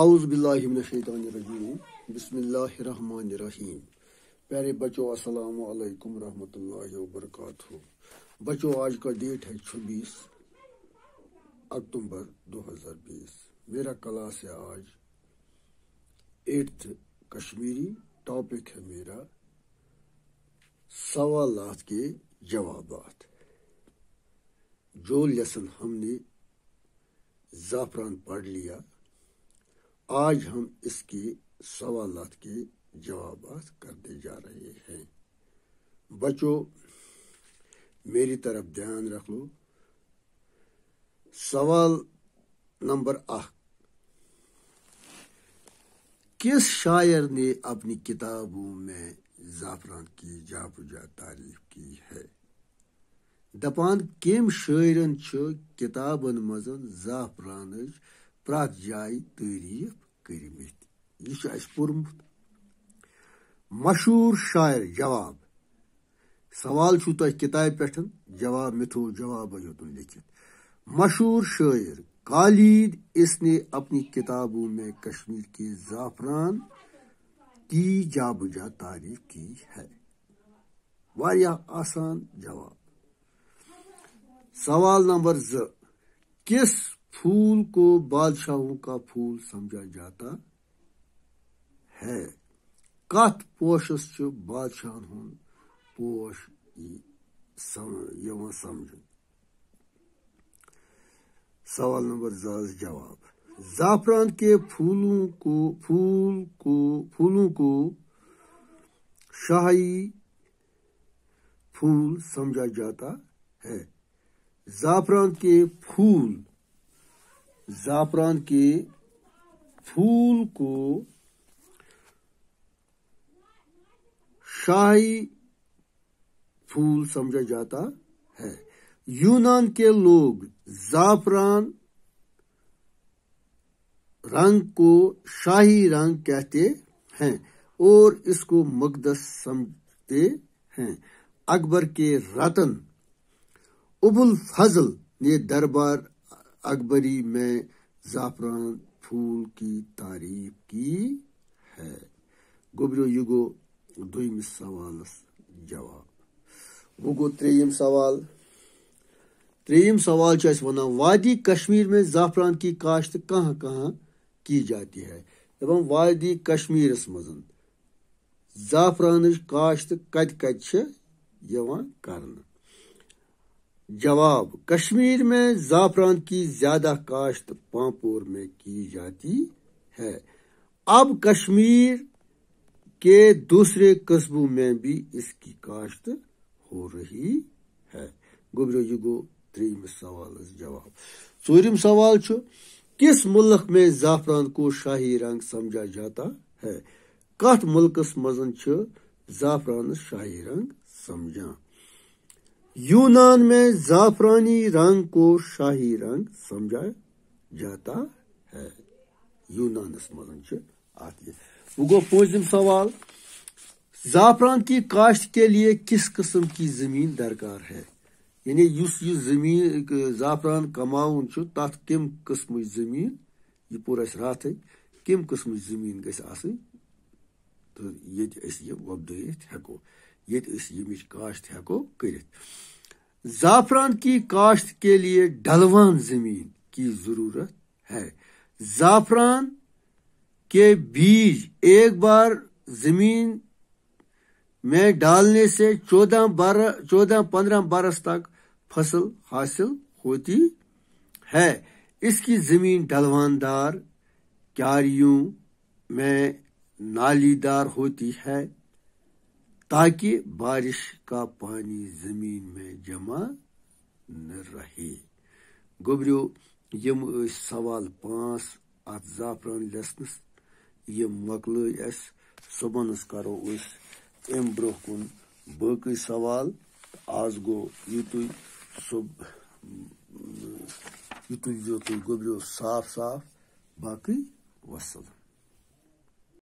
आउज़बिल्लिमिनशैतरजीम बसमीम प्यारे बच्चों अस्सलाम वालेकुम रहमतुल्लाहि व बरकातहू बच्चों आज का डेट है 26 अक्टूबर 2020 मेरा क्लास है आज एट्थ कश्मीरी टॉपिक है मेरा सवाल के जवाब जो लेसन हमने ज़ाफरान पढ़ लिया आज हम इसके सवाल के जवाब करते जा रहे हैं बच्चों मेरी तरफ ध्यान रख लो सवाल नंबर आ किस शायर ने अपनी किताबों में जाफरान की जापुजा तारीफ की है दपान कम शायरन किताबन मजन जाफरान प्रत जाय तारीफ کٔرمٕتۍ یہِ چھُ اَسہِ پوٚرمُت مشہوٗر شاعر جواب سوال چھُو تۄہہِ کِتابہِ پٮ۪ٹھ جواب مےٚ تھوٚو جوابٕے یوٚتُن لیکھِتھ مشہوٗر شٲعر قالید اس نے اپنی किताबों में कश्मीर के जाफरान की जाबुजा तारीफ की है واریاہ آسان جواب سوال نمبر زٕ کِس फूल को बादशाहों का फूल समझा जाता है कत पोशस बादशाह पोश समझ सवाल नंबर जास जवाब जाफरान के फूलों को फूल को फूलों को शाही फूल समझा जाता है जाफरान के फूल जाफरान के फूल को शाही फूल समझा जाता है यूनान के लोग जाफरान रंग को शाही रंग कहते हैं और इसको मकदस समझते हैं अकबर के रतन उबुल फजल ने दरबार अकबरी में जाफरान फूल की तारीफ की है गोब्रो युगो दुम सवाल जवाब वो गो त्रम सवाल त्रम सवाल वन वादी कश्मीर में जाफरान की काश्त कहाँ कहाँ की जाती है दबा वादी कश्मीर मजन जाफरान काश्त कत कत कर्ना जवाब कश्मीर में जाफरान की ज्यादा काश्त पांपोर में की जाती है अब कश्मीर के दूसरे कस्बों में भी इसकी काश्त हो रही है गोबिरो जी गो त्रीम सवाल जवाब चूरम सवाल चु किस मुल्क में जाफरान को शाही रंग समझा जाता है कत मुल्कस मज जाफरान शाही रंग समझा यूनान में जाफरानी रंग को शाही रंग समझा जाता है यूनानस मज वो गो सवाल जाफरान की काश्त के लिए किस किस्म की जमीन दरकार है यानी उस यह जमीन जाफरान कमाउन तथ कम कस्म जमीन यह पोर अस रात कम कस्म जमीन गई तो ये वबदत हेको यमच काश्त हेको कर जाफरान की काश्त के लिए डलवान जमीन की जरूरत है जाफरान के बीज एक बार जमीन में डालने से चौदह बारह चौदह पंद्रह बरस तक फसल हासिल होती है इसकी जमीन डलवानदार क्यारियों में नालीदार होती है ताकि बारिश का पानी जमीन में जमा न रहे गोबरियो यम सवाल पांच अत जाफरान लेसनस यम मकल सुबनस करो अम ब्रो कुन बाक सवाल आज गो युत यह तुम गोबरियो साफ साफ बाकी वसलम